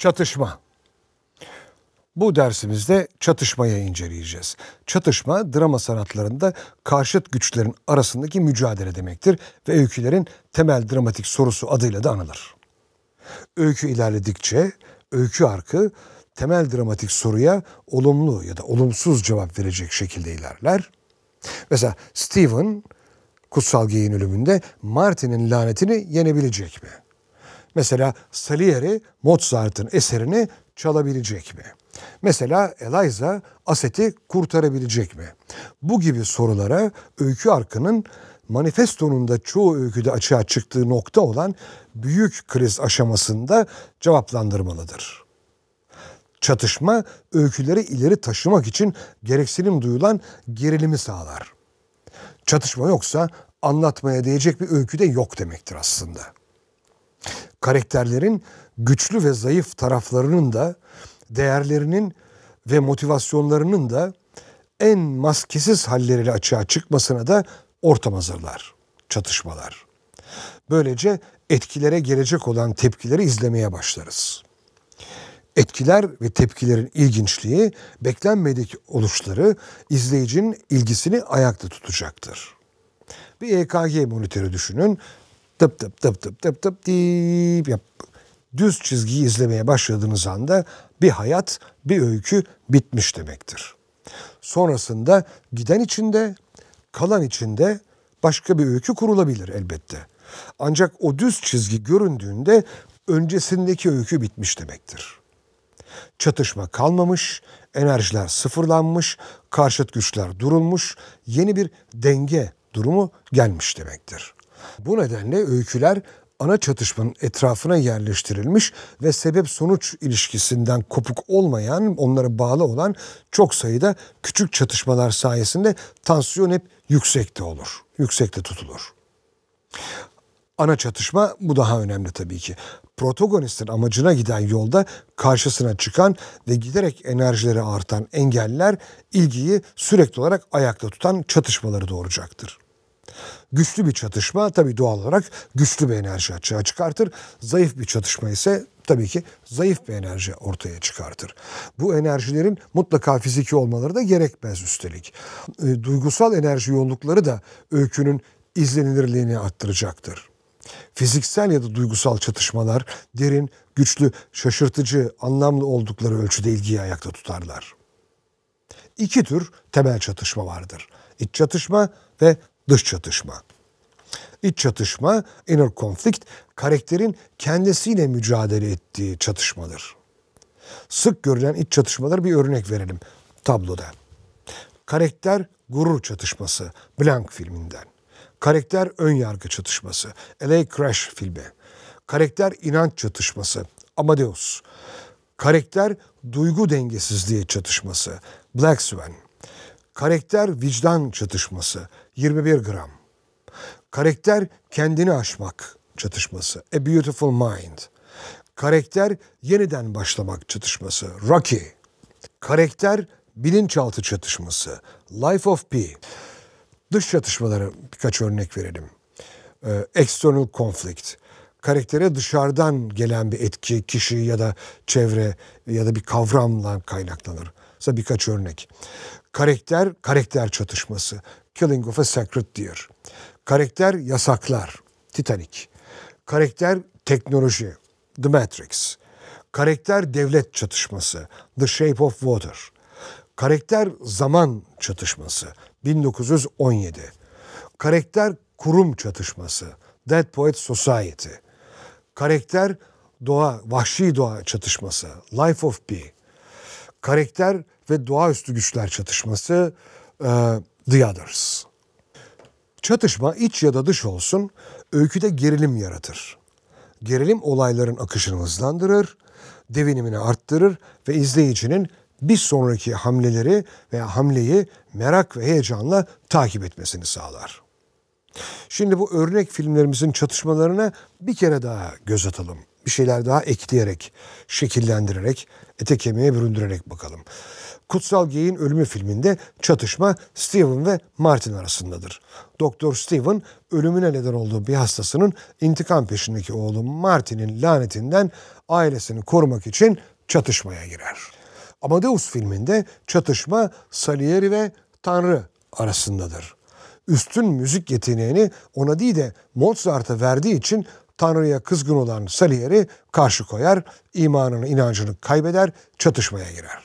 Çatışma. Bu dersimizde çatışmaya inceleyeceğiz. Çatışma drama sanatlarında karşıt güçlerin arasındaki mücadele demektir ve öykülerin temel dramatik sorusu adıyla da anılır. Öykü ilerledikçe öykü arkı temel dramatik soruya olumlu ya da olumsuz cevap verecek şekilde ilerler. Mesela Stephen kutsal giyin ölümünde Martin'in lanetini yenebilecek mi? Mesela Salieri Mozart'ın eserini çalabilecek mi? Mesela Eliza Aset'i kurtarabilecek mi? Bu gibi sorulara öykü arkının manifestonun da çoğu öyküde açığa çıktığı nokta olan büyük kriz aşamasında cevaplandırmalıdır. Çatışma öyküleri ileri taşımak için gereksinim duyulan gerilimi sağlar. Çatışma yoksa anlatmaya değecek bir öykü de yok demektir aslında.'' karakterlerin güçlü ve zayıf taraflarının da değerlerinin ve motivasyonlarının da en maskesiz halleriyle açığa çıkmasına da ortam hazırlar. Çatışmalar. Böylece etkilere gelecek olan tepkileri izlemeye başlarız. Etkiler ve tepkilerin ilginçliği beklenmedik oluşları izleyicinin ilgisini ayakta tutacaktır. Bir EKG monitörü düşünün tıp tıp tıp tıp tıp tıp deyip yap. Düz çizgiyi izlemeye başladığınız anda bir hayat, bir öykü bitmiş demektir. Sonrasında giden içinde, kalan içinde başka bir öykü kurulabilir elbette. Ancak o düz çizgi göründüğünde öncesindeki öykü bitmiş demektir. Çatışma kalmamış, enerjiler sıfırlanmış, karşıt güçler durulmuş, yeni bir denge durumu gelmiş demektir. Bu nedenle öyküler ana çatışmanın etrafına yerleştirilmiş ve sebep-sonuç ilişkisinden kopuk olmayan, onlara bağlı olan çok sayıda küçük çatışmalar sayesinde tansiyon hep yüksekte olur, yüksekte tutulur. Ana çatışma bu daha önemli tabii ki. Protagonistin amacına giden yolda karşısına çıkan ve giderek enerjileri artan engeller ilgiyi sürekli olarak ayakta tutan çatışmaları doğuracaktır. Güçlü bir çatışma tabii doğal olarak güçlü bir enerji açığa çıkartır. Zayıf bir çatışma ise tabii ki zayıf bir enerji ortaya çıkartır. Bu enerjilerin mutlaka fiziki olmaları da gerekmez üstelik. E, duygusal enerji yoğunlukları da öykünün izlenilirliğini arttıracaktır. Fiziksel ya da duygusal çatışmalar derin, güçlü, şaşırtıcı, anlamlı oldukları ölçüde ilgiyi ayakta tutarlar. İki tür temel çatışma vardır. İç çatışma ve dış çatışma. İç çatışma, inner conflict, karakterin kendisiyle mücadele ettiği çatışmadır. Sık görülen iç çatışmaları bir örnek verelim tabloda. Karakter gurur çatışması Blank filminden. Karakter ön yargı çatışması LA Crash filmi. Karakter inanç çatışması Amadeus. Karakter duygu dengesizliği çatışması Black Swan. Karakter vicdan çatışması 21 gram. Karakter kendini aşmak çatışması. A Beautiful Mind. Karakter yeniden başlamak çatışması. Rocky. Karakter bilinçaltı çatışması. Life of P. Dış çatışmaları birkaç örnek verelim. Ee, external conflict. Karaktere dışarıdan gelen bir etki, kişi ya da çevre ya da bir kavramla kaynaklanır. Mesela birkaç örnek. Karakter, karakter çatışması. Killing of a Sacred Deer. Karakter yasaklar. Titanic. Karakter teknoloji. The Matrix. Karakter devlet çatışması. The Shape of Water. Karakter zaman çatışması. 1917. Karakter kurum çatışması. Dead Poet Society. Karakter doğa, vahşi doğa çatışması. Life of Pi. Karakter ve doğaüstü güçler çatışması. E, the others. Çatışma iç ya da dış olsun öyküde gerilim yaratır. Gerilim olayların akışını hızlandırır, devinimini arttırır ve izleyicinin bir sonraki hamleleri veya hamleyi merak ve heyecanla takip etmesini sağlar. Şimdi bu örnek filmlerimizin çatışmalarına bir kere daha göz atalım bir şeyler daha ekleyerek, şekillendirerek, ete kemiğe büründürerek bakalım. Kutsal Geyin Ölümü filminde çatışma Steven ve Martin arasındadır. Doktor Steven ölümüne neden olduğu bir hastasının intikam peşindeki oğlu Martin'in lanetinden ailesini korumak için çatışmaya girer. Amadeus filminde çatışma Salieri ve Tanrı arasındadır. Üstün müzik yeteneğini ona değil de Mozart'a verdiği için Tanrı'ya kızgın olan Salieri karşı koyar, imanını, inancını kaybeder, çatışmaya girer.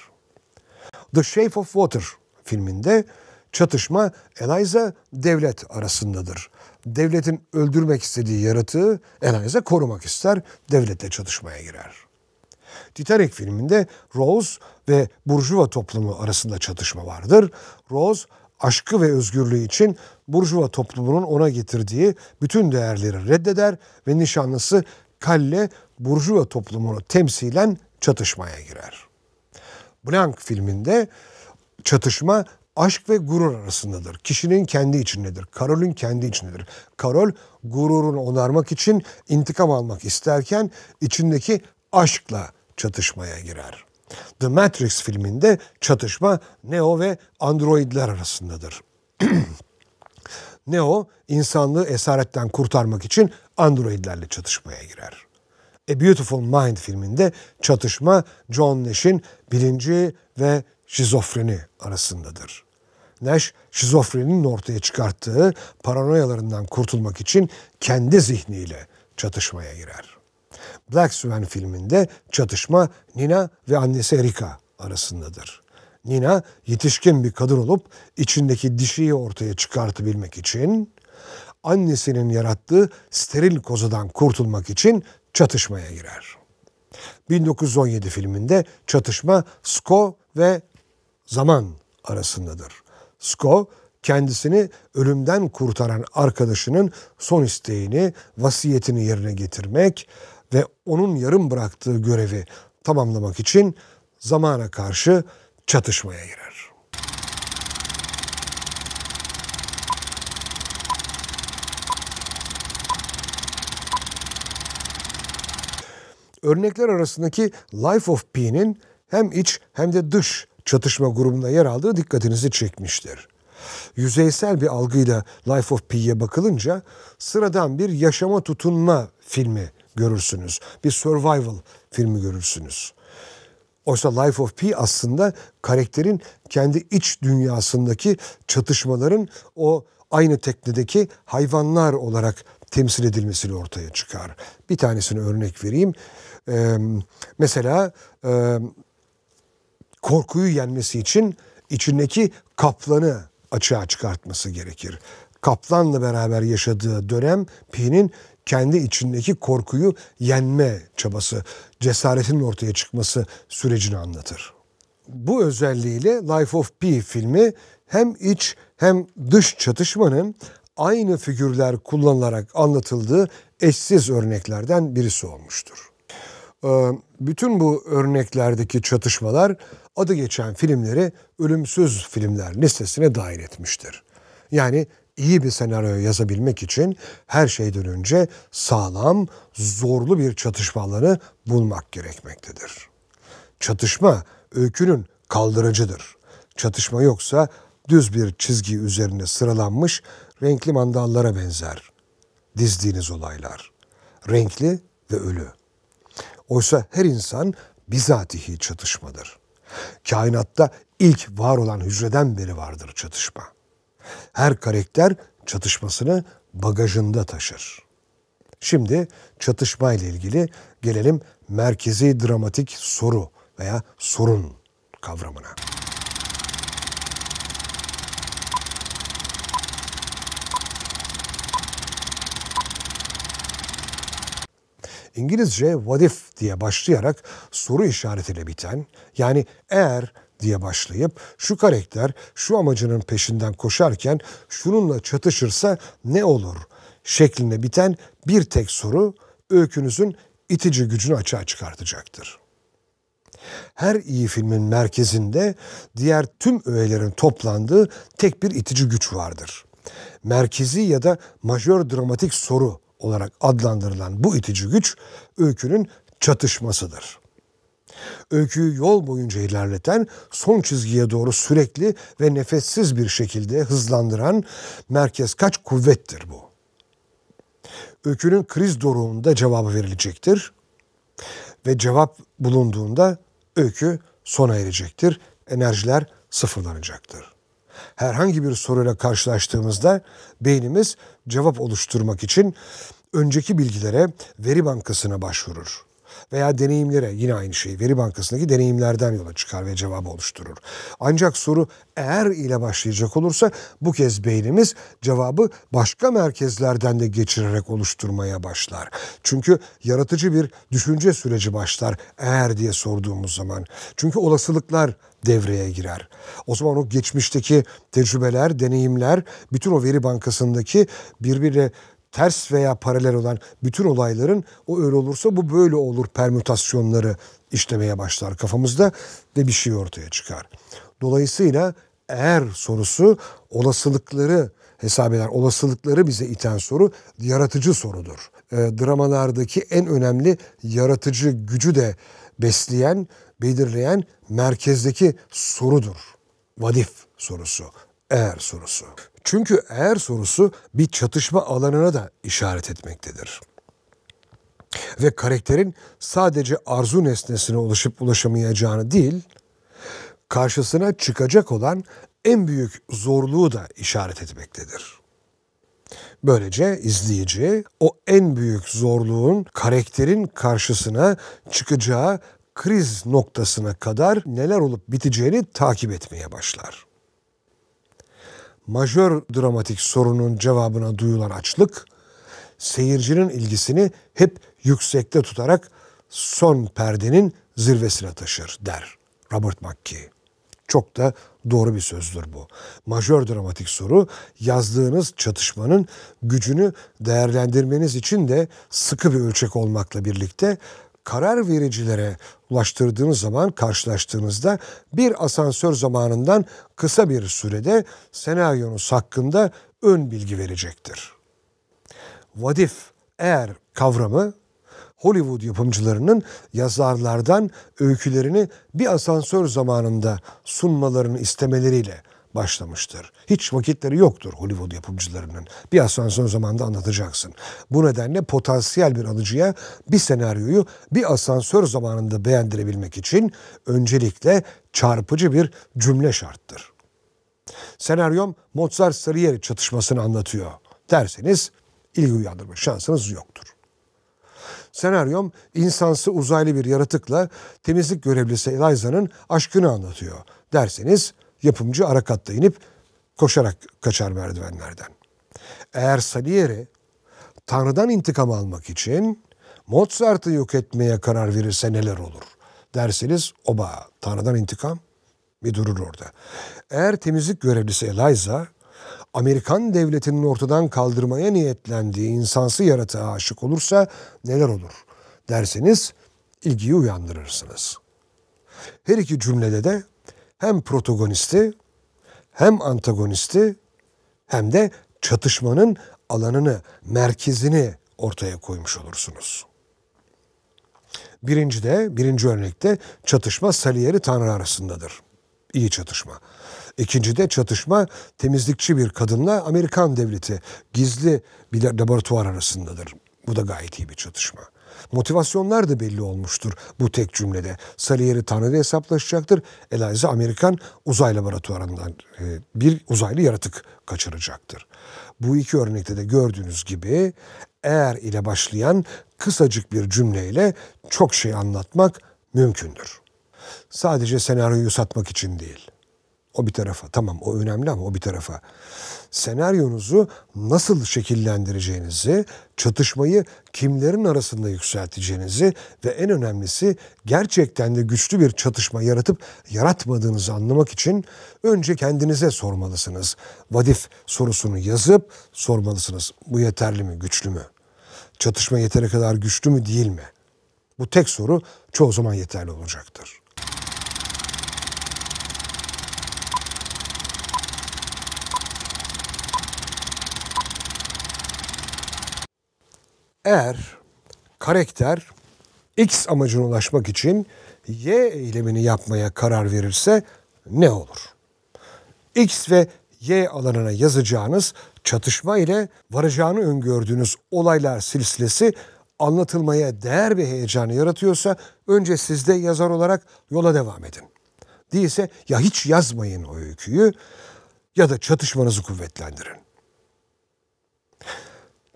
The Shape of Water filminde çatışma Eliza devlet arasındadır. Devletin öldürmek istediği yaratığı Eliza korumak ister, devletle çatışmaya girer. Titanic filminde Rose ve Burjuva toplumu arasında çatışma vardır. Rose aşkı ve özgürlüğü için Burjuva toplumunun ona getirdiği bütün değerleri reddeder ve nişanlısı Kalle Burjuva toplumunu temsilen çatışmaya girer. Blank filminde çatışma aşk ve gurur arasındadır. Kişinin kendi içindedir. Karol'ün kendi içindedir. Karol gururunu onarmak için intikam almak isterken içindeki aşkla çatışmaya girer. The Matrix filminde çatışma Neo ve androidler arasındadır. Neo, insanlığı esaretten kurtarmak için androidlerle çatışmaya girer. A Beautiful Mind filminde çatışma John Nash'in bilinci ve şizofreni arasındadır. Nash, şizofreninin ortaya çıkarttığı paranoyalarından kurtulmak için kendi zihniyle çatışmaya girer. Black Swan filminde çatışma Nina ve annesi Erika arasındadır. Nina yetişkin bir kadın olup içindeki dişiyi ortaya çıkartabilmek için annesinin yarattığı steril kozadan kurtulmak için çatışmaya girer. 1917 filminde çatışma Sko ve zaman arasındadır. Sko kendisini ölümden kurtaran arkadaşının son isteğini, vasiyetini yerine getirmek ve onun yarım bıraktığı görevi tamamlamak için zamana karşı çatışmaya girer. Örnekler arasındaki Life of P'nin hem iç hem de dış çatışma grubunda yer aldığı dikkatinizi çekmiştir. Yüzeysel bir algıyla Life of Pi'ye bakılınca sıradan bir yaşama tutunma filmi görürsünüz. Bir survival filmi görürsünüz. Oysa Life of Pi aslında karakterin kendi iç dünyasındaki çatışmaların o aynı teknedeki hayvanlar olarak temsil edilmesini ortaya çıkar. Bir tanesini örnek vereyim. Ee, mesela e, korkuyu yenmesi için içindeki kaplanı açığa çıkartması gerekir. Kaplanla beraber yaşadığı dönem Pi'nin kendi içindeki korkuyu yenme çabası, cesaretinin ortaya çıkması sürecini anlatır. Bu özelliğiyle Life of Pi filmi hem iç hem dış çatışmanın aynı figürler kullanılarak anlatıldığı eşsiz örneklerden birisi olmuştur. Ee, bütün bu örneklerdeki çatışmalar adı geçen filmleri ölümsüz filmler listesine dahil etmiştir. Yani iyi bir senaryo yazabilmek için her şeyden önce sağlam, zorlu bir çatışma alanı bulmak gerekmektedir. Çatışma öykünün kaldırıcıdır. Çatışma yoksa düz bir çizgi üzerine sıralanmış renkli mandallara benzer. Dizdiğiniz olaylar. Renkli ve ölü. Oysa her insan bizatihi çatışmadır. Kainatta ilk var olan hücreden beri vardır çatışma. Her karakter çatışmasını bagajında taşır. Şimdi çatışma ile ilgili gelelim merkezi dramatik soru veya sorun kavramına. İngilizce what if diye başlayarak soru işaretiyle biten yani eğer diye başlayıp şu karakter şu amacının peşinden koşarken şununla çatışırsa ne olur şeklinde biten bir tek soru öykünüzün itici gücünü açığa çıkartacaktır. Her iyi filmin merkezinde diğer tüm öğelerin toplandığı tek bir itici güç vardır. Merkezi ya da majör dramatik soru olarak adlandırılan bu itici güç öykünün çatışmasıdır. Öyküyü yol boyunca ilerleten, son çizgiye doğru sürekli ve nefessiz bir şekilde hızlandıran merkez kaç kuvvettir bu. Öykünün kriz doruğunda cevabı verilecektir ve cevap bulunduğunda öykü sona erecektir, enerjiler sıfırlanacaktır. Herhangi bir soruyla karşılaştığımızda beynimiz cevap oluşturmak için önceki bilgilere veri bankasına başvurur veya deneyimlere yine aynı şeyi veri bankasındaki deneyimlerden yola çıkar ve cevabı oluşturur. Ancak soru eğer ile başlayacak olursa bu kez beynimiz cevabı başka merkezlerden de geçirerek oluşturmaya başlar. Çünkü yaratıcı bir düşünce süreci başlar eğer diye sorduğumuz zaman. Çünkü olasılıklar devreye girer. O zaman o geçmişteki tecrübeler, deneyimler bütün o veri bankasındaki birbirine ters veya paralel olan bütün olayların o öyle olursa bu böyle olur permütasyonları işlemeye başlar kafamızda ve bir şey ortaya çıkar. Dolayısıyla eğer sorusu olasılıkları hesap eden, olasılıkları bize iten soru yaratıcı sorudur. E, dramalardaki en önemli yaratıcı gücü de besleyen, belirleyen merkezdeki sorudur. Vadif sorusu, eğer sorusu. Çünkü eğer sorusu bir çatışma alanına da işaret etmektedir. Ve karakterin sadece arzu nesnesine ulaşıp ulaşamayacağını değil, karşısına çıkacak olan en büyük zorluğu da işaret etmektedir. Böylece izleyici o en büyük zorluğun karakterin karşısına çıkacağı kriz noktasına kadar neler olup biteceğini takip etmeye başlar majör dramatik sorunun cevabına duyulan açlık, seyircinin ilgisini hep yüksekte tutarak son perdenin zirvesine taşır der Robert McKee. Çok da doğru bir sözdür bu. Majör dramatik soru yazdığınız çatışmanın gücünü değerlendirmeniz için de sıkı bir ölçek olmakla birlikte karar vericilere ulaştırdığınız zaman karşılaştığınızda bir asansör zamanından kısa bir sürede senaryonuz hakkında ön bilgi verecektir. Vadif eğer kavramı Hollywood yapımcılarının yazarlardan öykülerini bir asansör zamanında sunmalarını istemeleriyle başlamıştır. Hiç vakitleri yoktur Hollywood yapımcılarının. Bir son zamanda anlatacaksın. Bu nedenle potansiyel bir alıcıya bir senaryoyu bir asansör zamanında beğendirebilmek için öncelikle çarpıcı bir cümle şarttır. Senaryom Mozart Sarıyer çatışmasını anlatıyor derseniz ilgi uyandırma şansınız yoktur. Senaryom insansı uzaylı bir yaratıkla temizlik görevlisi Eliza'nın aşkını anlatıyor derseniz Yapımcı ara katta inip koşarak kaçar merdivenlerden. Eğer Salieri Tanrı'dan intikam almak için Mozart'ı yok etmeye karar verirse neler olur? Derseniz oba Tanrı'dan intikam bir durur orada. Eğer temizlik görevlisi Eliza Amerikan devletinin ortadan kaldırmaya niyetlendiği insansı yaratığa aşık olursa neler olur derseniz ilgiyi uyandırırsınız. Her iki cümlede de hem protagonisti hem antagonisti hem de çatışmanın alanını, merkezini ortaya koymuş olursunuz. Birinci de, birinci örnekte çatışma Salieri Tanrı arasındadır. İyi çatışma. İkinci de çatışma temizlikçi bir kadınla Amerikan devleti gizli bir laboratuvar arasındadır. Bu da gayet iyi bir çatışma. Motivasyonlar da belli olmuştur bu tek cümlede. Salieri Tanrı'da hesaplaşacaktır. Eliza Amerikan uzay laboratuvarından e, bir uzaylı yaratık kaçıracaktır. Bu iki örnekte de gördüğünüz gibi eğer ile başlayan kısacık bir cümleyle çok şey anlatmak mümkündür. Sadece senaryoyu satmak için değil. O bir tarafa. Tamam o önemli ama o bir tarafa. Senaryonuzu nasıl şekillendireceğinizi, çatışmayı kimlerin arasında yükselteceğinizi ve en önemlisi gerçekten de güçlü bir çatışma yaratıp yaratmadığınızı anlamak için önce kendinize sormalısınız. Vadif sorusunu yazıp sormalısınız. Bu yeterli mi, güçlü mü? Çatışma yeteri kadar güçlü mü, değil mi? Bu tek soru çoğu zaman yeterli olacaktır. Eğer karakter X amacına ulaşmak için Y eylemini yapmaya karar verirse ne olur? X ve Y alanına yazacağınız çatışma ile varacağını öngördüğünüz olaylar silsilesi anlatılmaya değer bir heyecanı yaratıyorsa önce siz de yazar olarak yola devam edin. Değilse ya hiç yazmayın o öyküyü ya da çatışmanızı kuvvetlendirin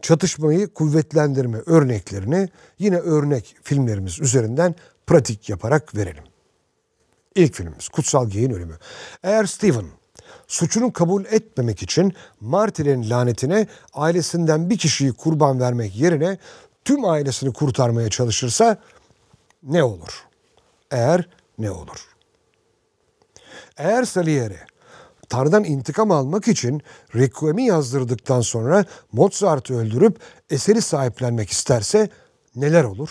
çatışmayı kuvvetlendirme örneklerini yine örnek filmlerimiz üzerinden pratik yaparak verelim. İlk filmimiz Kutsal Giyin Ölümü. Eğer Steven suçunu kabul etmemek için Martin'in lanetine ailesinden bir kişiyi kurban vermek yerine tüm ailesini kurtarmaya çalışırsa ne olur? Eğer ne olur? Eğer Salieri Tanrı'dan intikam almak için Requiem'i yazdırdıktan sonra Mozart'ı öldürüp eseri sahiplenmek isterse neler olur?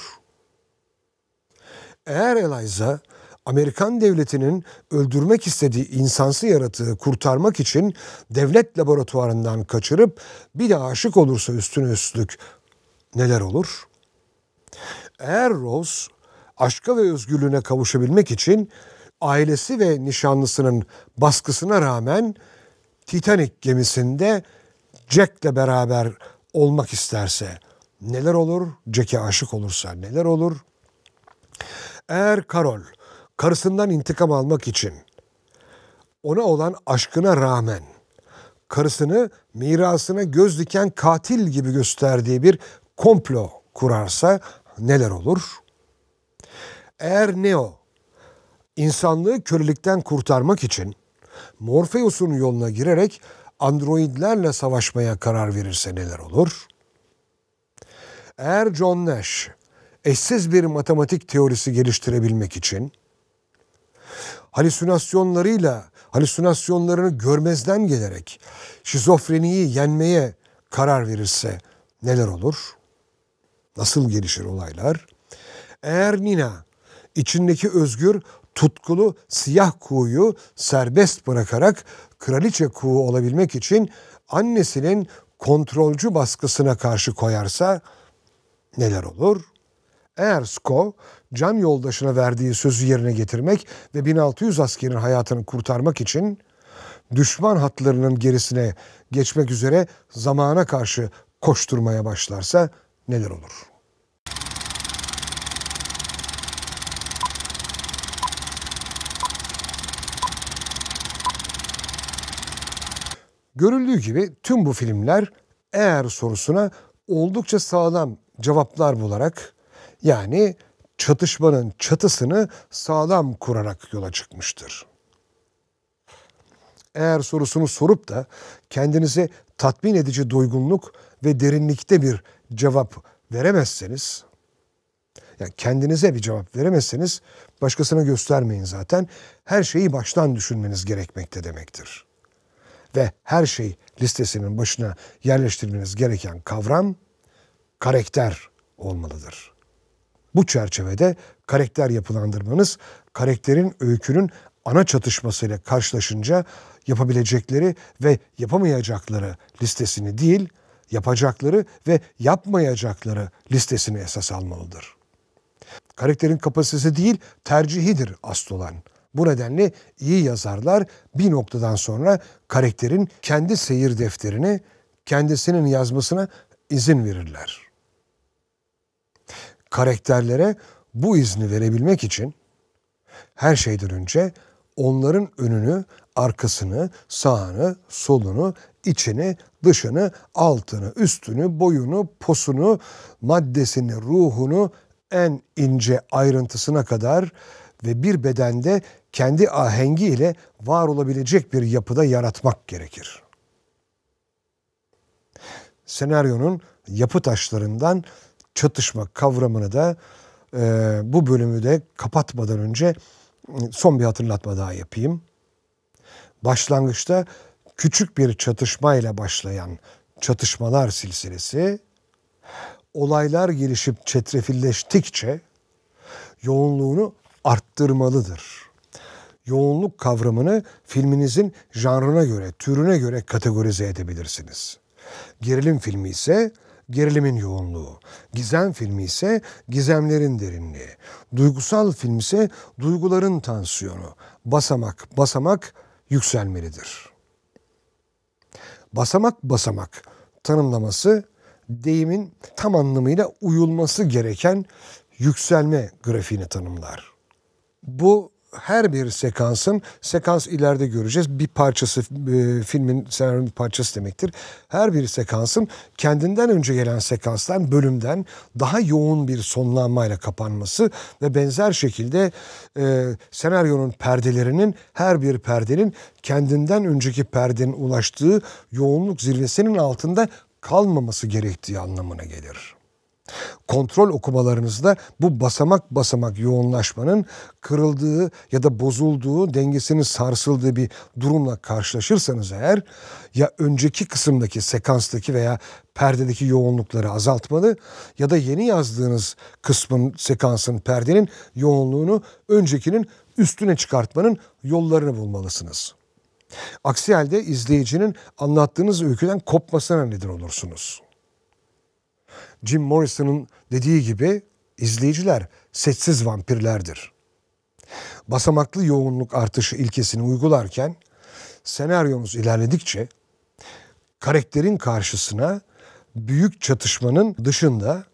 Eğer Eliza Amerikan devletinin öldürmek istediği insansı yaratığı kurtarmak için devlet laboratuvarından kaçırıp bir de aşık olursa üstüne üstlük neler olur? Eğer Rose aşka ve özgürlüğüne kavuşabilmek için ailesi ve nişanlısının baskısına rağmen Titanic gemisinde Jack'le beraber olmak isterse neler olur? Jack'e aşık olursa neler olur? Eğer Carol, karısından intikam almak için ona olan aşkına rağmen karısını mirasına göz diken katil gibi gösterdiği bir komplo kurarsa neler olur? Eğer Neo İnsanlığı kölelikten kurtarmak için Morpheus'un yoluna girerek androidlerle savaşmaya karar verirse neler olur? Eğer John Nash eşsiz bir matematik teorisi geliştirebilmek için halüsinasyonlarıyla halüsinasyonlarını görmezden gelerek şizofreniyi yenmeye karar verirse neler olur? Nasıl gelişir olaylar? Eğer Nina içindeki özgür tutkulu siyah kuğuyu serbest bırakarak kraliçe kuğu olabilmek için annesinin kontrolcü baskısına karşı koyarsa neler olur? Eğer Sko, can yoldaşına verdiği sözü yerine getirmek ve 1600 askerin hayatını kurtarmak için düşman hatlarının gerisine geçmek üzere zamana karşı koşturmaya başlarsa neler olur? Görüldüğü gibi tüm bu filmler eğer sorusuna oldukça sağlam cevaplar bularak yani çatışmanın çatısını sağlam kurarak yola çıkmıştır. Eğer sorusunu sorup da kendinize tatmin edici doygunluk ve derinlikte bir cevap veremezseniz, yani kendinize bir cevap veremezseniz başkasına göstermeyin zaten. Her şeyi baştan düşünmeniz gerekmekte demektir ve her şey listesinin başına yerleştirmeniz gereken kavram karakter olmalıdır. Bu çerçevede karakter yapılandırmanız karakterin öykünün ana çatışmasıyla karşılaşınca yapabilecekleri ve yapamayacakları listesini değil, yapacakları ve yapmayacakları listesini esas almalıdır. Karakterin kapasitesi değil, tercihidir asıl olan. Bu nedenle iyi yazarlar bir noktadan sonra karakterin kendi seyir defterini kendisinin yazmasına izin verirler. Karakterlere bu izni verebilmek için her şeyden önce onların önünü, arkasını, sağını, solunu, içini, dışını, altını, üstünü, boyunu, posunu, maddesini, ruhunu en ince ayrıntısına kadar ve bir bedende kendi ahengi ile var olabilecek bir yapıda yaratmak gerekir. Senaryonun yapı taşlarından çatışma kavramını da e, bu bölümü de kapatmadan önce e, son bir hatırlatma daha yapayım. Başlangıçta küçük bir çatışma ile başlayan çatışmalar silsilesi olaylar gelişip çetrefilleştikçe yoğunluğunu arttırmalıdır yoğunluk kavramını filminizin janrına göre, türüne göre kategorize edebilirsiniz. Gerilim filmi ise gerilimin yoğunluğu, gizem filmi ise gizemlerin derinliği, duygusal film ise duyguların tansiyonu, basamak basamak yükselmelidir. Basamak basamak tanımlaması deyimin tam anlamıyla uyulması gereken yükselme grafiğini tanımlar. Bu her bir sekansın sekans ileride göreceğiz. Bir parçası e, filmin senaryonun bir parçası demektir. Her bir sekansın kendinden önce gelen sekanstan bölümden daha yoğun bir sonlanmayla kapanması ve benzer şekilde e, senaryonun perdelerinin her bir perdenin kendinden önceki perdenin ulaştığı yoğunluk zirvesinin altında kalmaması gerektiği anlamına gelir. Kontrol okumalarınızda bu basamak basamak yoğunlaşmanın kırıldığı ya da bozulduğu, dengesinin sarsıldığı bir durumla karşılaşırsanız eğer ya önceki kısımdaki, sekanstaki veya perdedeki yoğunlukları azaltmalı ya da yeni yazdığınız kısmın, sekansın, perdenin yoğunluğunu öncekinin üstüne çıkartmanın yollarını bulmalısınız. Aksi halde izleyicinin anlattığınız öyküden kopmasına neden olursunuz.'' Jim Morrison'ın dediği gibi izleyiciler setsiz vampirlerdir. Basamaklı yoğunluk artışı ilkesini uygularken senaryonuz ilerledikçe karakterin karşısına büyük çatışmanın dışında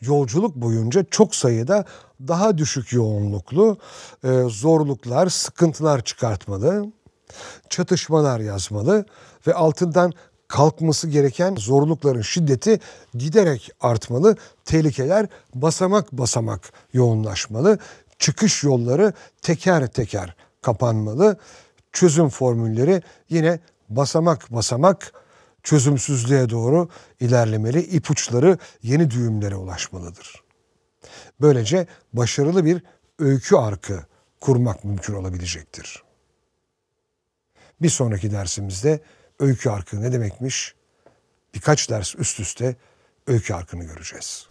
yolculuk boyunca çok sayıda daha düşük yoğunluklu e, zorluklar, sıkıntılar çıkartmalı, çatışmalar yazmalı ve altından kalkması gereken zorlukların şiddeti giderek artmalı. Tehlikeler basamak basamak yoğunlaşmalı. Çıkış yolları teker teker kapanmalı. Çözüm formülleri yine basamak basamak çözümsüzlüğe doğru ilerlemeli, ipuçları yeni düğümlere ulaşmalıdır. Böylece başarılı bir öykü arkı kurmak mümkün olabilecektir. Bir sonraki dersimizde öykü arkı ne demekmiş? Birkaç ders üst üste öykü arkını göreceğiz.